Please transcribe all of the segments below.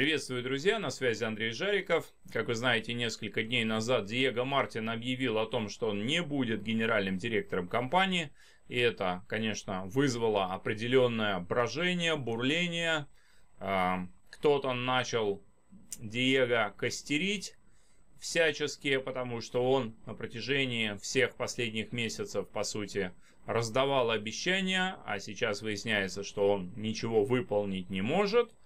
Приветствую, друзья, на связи Андрей Жариков. Как вы знаете, несколько дней назад Диего Мартин объявил о том, что он не будет генеральным директором компании. И это, конечно, вызвало определенное брожение, бурление. А, кто-то начал Диего костерить всячески, потому что он на протяжении всех последних месяцев, по сути, раздавал обещания, а сейчас выясняется, что он ничего выполнить не может –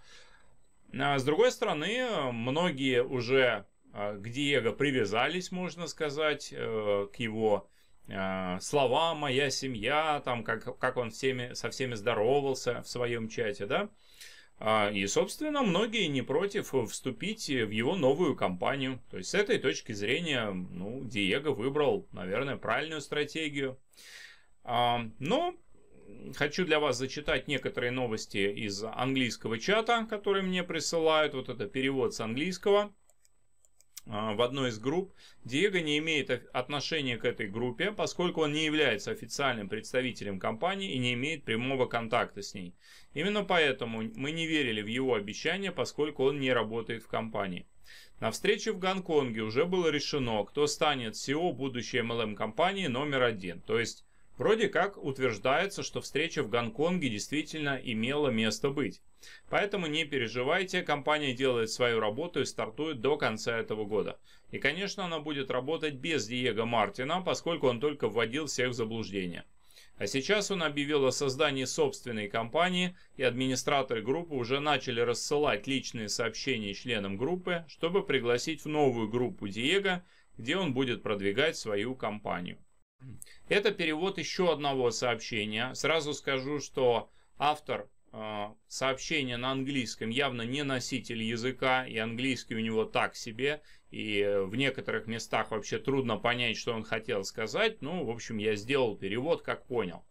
а с другой стороны, многие уже а, к Диего привязались, можно сказать, э, к его а, слова «моя семья», там, как, как он всеми, со всеми здоровался в своем чате, да? А, и, собственно, многие не против вступить в его новую компанию. То есть, с этой точки зрения, ну, Диего выбрал, наверное, правильную стратегию. Но хочу для вас зачитать некоторые новости из английского чата, которые мне присылают. Вот это перевод с английского а, в одной из групп. Диего не имеет отношения к этой группе, поскольку он не является официальным представителем компании и не имеет прямого контакта с ней. Именно поэтому мы не верили в его обещание, поскольку он не работает в компании. На встрече в Гонконге уже было решено, кто станет CEO будущей MLM-компании номер один, то есть Вроде как утверждается, что встреча в Гонконге действительно имела место быть. Поэтому не переживайте, компания делает свою работу и стартует до конца этого года. И, конечно, она будет работать без Диего Мартина, поскольку он только вводил всех в заблуждение. А сейчас он объявил о создании собственной компании, и администраторы группы уже начали рассылать личные сообщения членам группы, чтобы пригласить в новую группу Диего, где он будет продвигать свою компанию. Это перевод еще одного сообщения. Сразу скажу, что автор э, сообщения на английском явно не носитель языка, и английский у него так себе, и в некоторых местах вообще трудно понять, что он хотел сказать. Ну, в общем, я сделал перевод, как понял.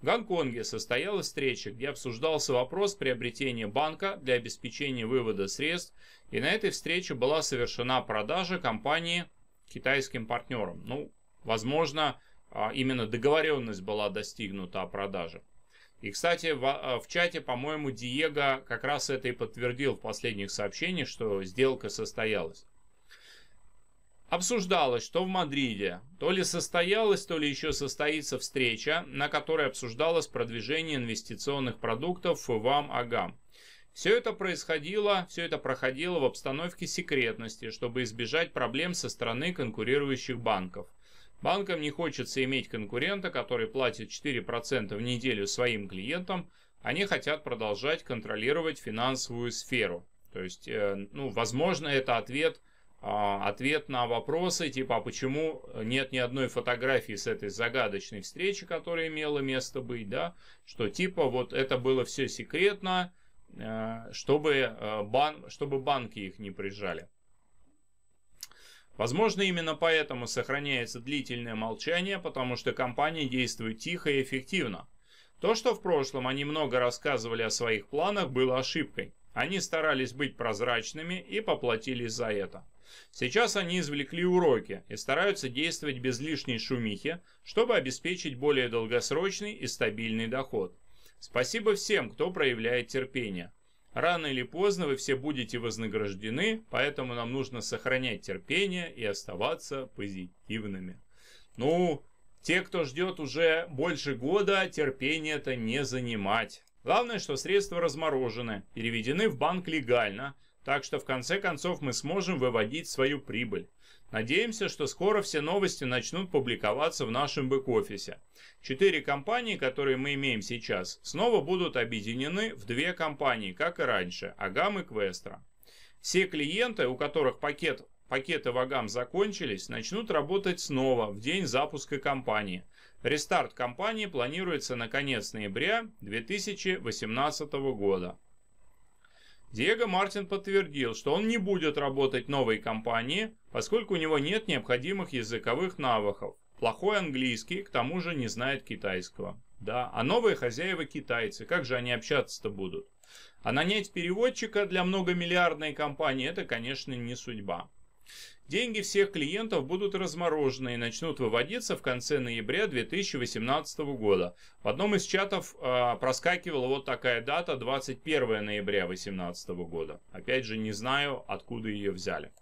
В Гонконге состоялась встреча, где обсуждался вопрос приобретения банка для обеспечения вывода средств, и на этой встрече была совершена продажа компании китайским партнерам. Ну, возможно, а, именно договоренность была достигнута о продаже. И, кстати, в, а, в чате, по-моему, Диего как раз это и подтвердил в последних сообщениях, что сделка состоялась. Обсуждалось, что в Мадриде то ли состоялась, то ли еще состоится встреча, на которой обсуждалось продвижение инвестиционных продуктов вам агам. Все это происходило, все это проходило в обстановке секретности, чтобы избежать проблем со стороны конкурирующих банков – Банкам не хочется иметь конкурента, который платит 4% в неделю своим клиентам. Они хотят продолжать контролировать финансовую сферу. То есть, э, ну, возможно, это ответ, а, ответ на вопросы типа, а почему нет ни одной фотографии с этой загадочной встречи, которая имела место быть, да? Что типа вот это было все секретно, э, чтобы, э, бан, чтобы банки их не прижали. Возможно, именно поэтому сохраняется длительное молчание, потому что компания действует тихо и эффективно. То, что в прошлом они много рассказывали о своих планах, было ошибкой. Они старались быть прозрачными и поплатились за это. Сейчас они извлекли уроки и стараются действовать без лишней шумихи, чтобы обеспечить более долгосрочный и стабильный доход. Спасибо всем, кто проявляет терпение. Рано или поздно вы все будете вознаграждены, поэтому нам нужно сохранять терпение и оставаться позитивными. Ну, те, кто ждет уже больше года, терпение это не занимать. Главное, что средства разморожены, переведены в банк легально, так что в конце концов мы сможем выводить свою прибыль. Надеемся, что скоро все новости начнут публиковаться в нашем бэк-офисе. Четыре компании, которые мы имеем сейчас, снова будут объединены в две компании, как и раньше, Агам и Квестра. Все клиенты, у которых пакет пакеты Агам закончились, начнут работать снова в день запуска компании. Рестарт компании планируется на конец ноября 2018 года. Диего Мартин подтвердил, что он не будет работать новой компании, поскольку у него нет необходимых языковых навыков. Плохой английский, к тому же не знает китайского. Да, а новые хозяева китайцы, как же они общаться-то будут? А нанять переводчика для многомиллиардной компании – это, конечно, не судьба. Деньги всех клиентов будут разморожены и начнут выводиться в конце ноября 2018 года. В одном из чатов э, проскакивала вот такая дата 21 ноября 2018 года. Опять же, не знаю, откуда ее взяли.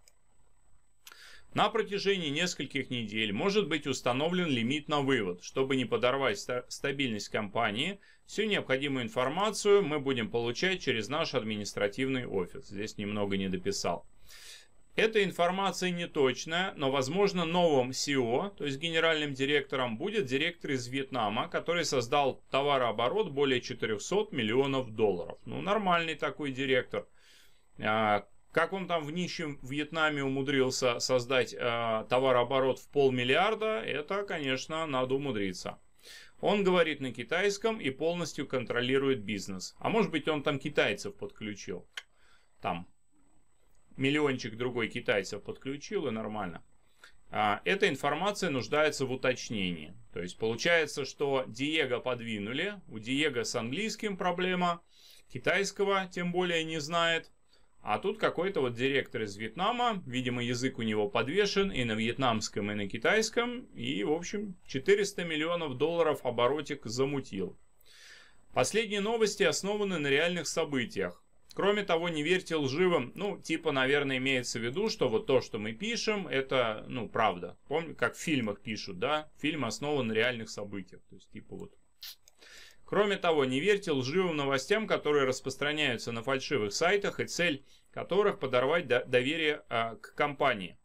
На протяжении нескольких недель может быть установлен лимит на вывод. Чтобы не подорвать ста стабильность компании, всю необходимую информацию мы будем получать через наш административный офис. Здесь немного не дописал. Эта информация неточная, но, возможно, новым CEO, то есть генеральным директором, будет директор из Вьетнама, который создал товарооборот более 400 миллионов долларов. Ну, нормальный такой директор. А, как он там в нищем Вьетнаме умудрился создать а, товарооборот в полмиллиарда, это, конечно, надо умудриться. Он говорит на китайском и полностью контролирует бизнес. А может быть он там китайцев подключил. Там миллиончик другой китайцев подключил и нормально. А, эта информация нуждается в уточнении. То есть получается, что Диего подвинули, у Диего с английским проблема, китайского тем более не знает. А тут какой-то вот директор из Вьетнама, видимо, язык у него подвешен и на вьетнамском, и на китайском. И, в общем, 400 миллионов долларов оборотик замутил. Последние новости основаны на реальных событиях. Кроме того, не верьте лживым. Ну, типа, наверное, имеется в виду, что вот то, что мы пишем, это, ну, правда. помню, как в фильмах пишут, да? Фильм основан на реальных событиях. То есть, типа, вот. Кроме того, не верьте лживым новостям, которые распространяются на фальшивых сайтах и цель которых подорвать доверие а, к компании.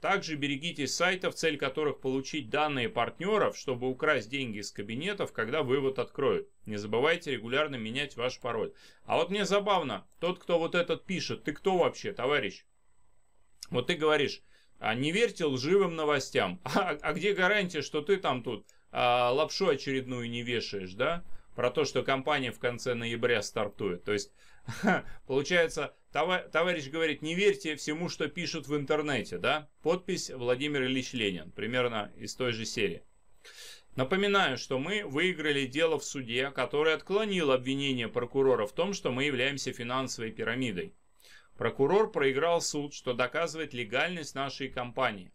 Также берегите сайтов, цель которых получить данные партнеров, чтобы украсть деньги из кабинетов, когда вывод откроют. Не забывайте регулярно менять ваш пароль. А вот мне забавно, тот, кто вот этот пишет, ты кто вообще, товарищ? Вот ты говоришь, «А, не верьте лживым новостям. А, а где гарантия, что ты там тут а, лапшу очередную не вешаешь, да? про то, что компания в конце ноября стартует. То есть, получается, товарищ говорит, не верьте всему, что пишут в интернете, да? Подпись Владимир Ильич Ленин, примерно из той же серии. Напоминаю, что мы выиграли дело в суде, которое отклонило обвинение прокурора в том, что мы являемся финансовой пирамидой. Прокурор проиграл суд, что доказывает легальность нашей компании.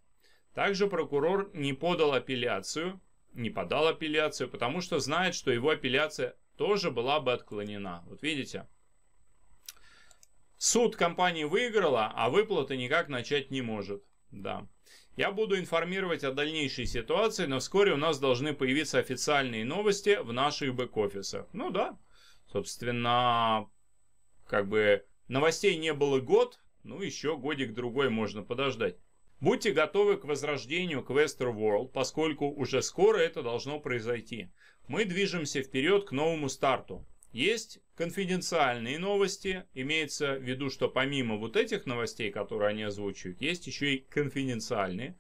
Также прокурор не подал апелляцию, не подал апелляцию, потому что знает, что его апелляция тоже была бы отклонена. Вот видите? Суд компании выиграла, а выплаты никак начать не может. Да. Я буду информировать о дальнейшей ситуации, но вскоре у нас должны появиться официальные новости в наших бэк-офисах. Ну да, собственно, как бы новостей не было год, ну еще годик-другой можно подождать. Будьте готовы к возрождению к Western поскольку уже скоро это должно произойти. Мы движемся вперед к новому старту. Есть конфиденциальные новости, имеется в виду, что помимо вот этих новостей, которые они озвучивают, есть еще и конфиденциальные.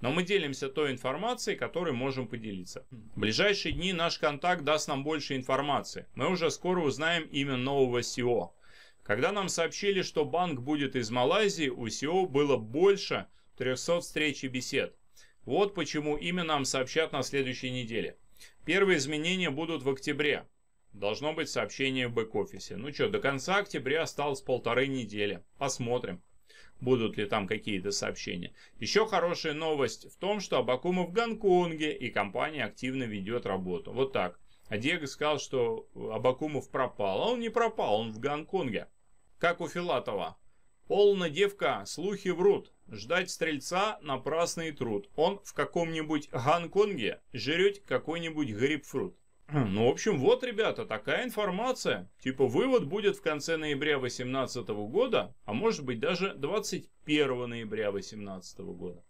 Но мы делимся той информацией, которой можем поделиться. В ближайшие дни наш контакт даст нам больше информации. Мы уже скоро узнаем имя нового СИО. Когда нам сообщили, что банк будет из Малайзии, у СИО было больше 300 встреч и бесед. Вот почему имя нам сообщат на следующей неделе. Первые изменения будут в октябре. Должно быть сообщение в бэк-офисе. Ну что, до конца октября осталось полторы недели. Посмотрим, будут ли там какие-то сообщения. Еще хорошая новость в том, что Абакумов в Гонконге, и компания активно ведет работу. Вот так. А Диего сказал, что Абакумов пропал. А он не пропал, он в Гонконге. Как у Филатова. «Полно, девка, слухи врут. Ждать стрельца – напрасный труд. Он в каком-нибудь Гонконге жрет какой-нибудь грибфрут». Хм, ну, в общем, вот, ребята, такая информация. Типа, вывод будет в конце ноября 2018 года, а может быть даже 21 ноября 2018 года.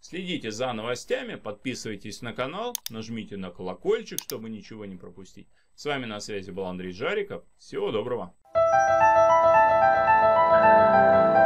Следите за новостями, подписывайтесь на канал, нажмите на колокольчик, чтобы ничего не пропустить. С вами на связи был Андрей Жариков. Всего доброго. Thank you.